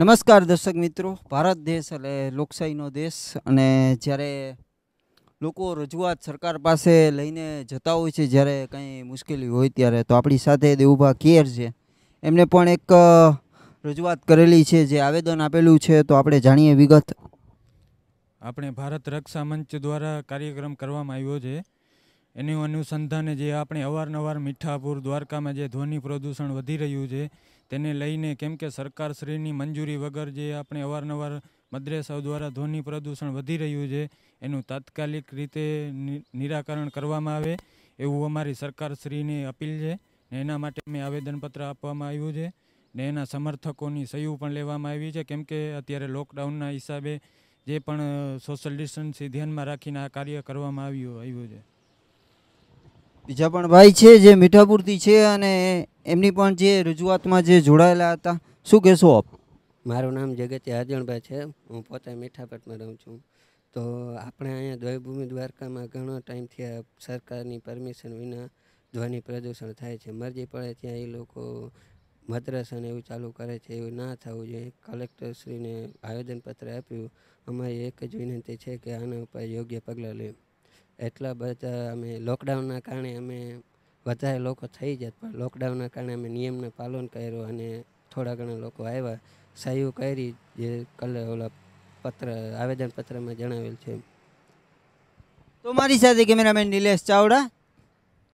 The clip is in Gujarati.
નમસ્કાર દર્શક મિત્રો ભારત દેશ એટલે લોકશાહીનો દેશ અને જ્યારે લોકો રજૂઆત સરકાર પાસે લઈને જતા હોય છે જ્યારે કંઈ મુશ્કેલી હોય ત્યારે તો આપણી સાથે દેવુભા કેર છે એમને પણ એક રજૂઆત કરેલી છે જે આવેદન આપેલું છે તો આપણે જાણીએ વિગત આપણે ભારત રક્ષા મંચ દ્વારા કાર્યક્રમ કરવામાં આવ્યો છે એનું અનુસંધાને જે આપણે અવારનવાર મીઠાપુર દ્વારકામાં જે ધ્વનિ પ્રદૂષણ વધી રહ્યું છે તેને લઈને કેમ કે સરકારશ્રીની મંજૂરી વગર જે આપણે અવારનવાર મદ્રેસાઓ દ્વારા ધ્વનિ પ્રદૂષણ વધી રહ્યું છે એનું તાત્કાલિક રીતે નિરાકરણ કરવામાં આવે એવું અમારી સરકારશ્રીની અપીલ છે ને એના માટે મેં આવેદનપત્ર આપવામાં આવ્યું છે ને એના સમર્થકોની સહયોગ પણ લેવામાં આવી છે કેમ કે અત્યારે લોકડાઉનના હિસાબે જે પણ સોશિયલ ડિસ્ટન્સથી ધ્યાનમાં રાખીને આ કાર્ય કરવામાં આવ્યું આવ્યું છે બીજા પણ ભાઈ છે જે મીઠાપુરથી છે અને એમની પણ જે રજૂઆતમાં જે જોડાયેલા હતા શું કહેશો આપ મારું નામ જગતી હાજણભાઈ છે હું પોતે મીઠાપટમાં રહું છું તો આપણે અહીંયા દ્વયભૂમિ દ્વારકામાં ઘણો ટાઈમથી સરકારની પરમિશન વિના ધ્વનિ પ્રદૂષણ થાય છે મરજી પડે ત્યાં એ લોકો મદ્રાસાને એવું ચાલુ કરે છે એવું ના થવું જોઈએ કલેક્ટરશ્રીને આવેદનપત્ર આપ્યું અમારી એક જ વિનંતી છે કે આના ઉપર યોગ્ય પગલાં લે એટલા બધા અમે લોકડાઉનના કારણે અમે વધારે લોકો થઈ જાય પણ લોકડાઉનના કારણે અમે નિયમને પાલન કર્યું અને થોડા ઘણા લોકો આવ્યા સહીઓ કરી જે કલે ઓલા પત્ર આવેદન પત્રમાં જણાવેલ છે તો મારી સાથે કેમેરામેન નિલેશ ચાવડા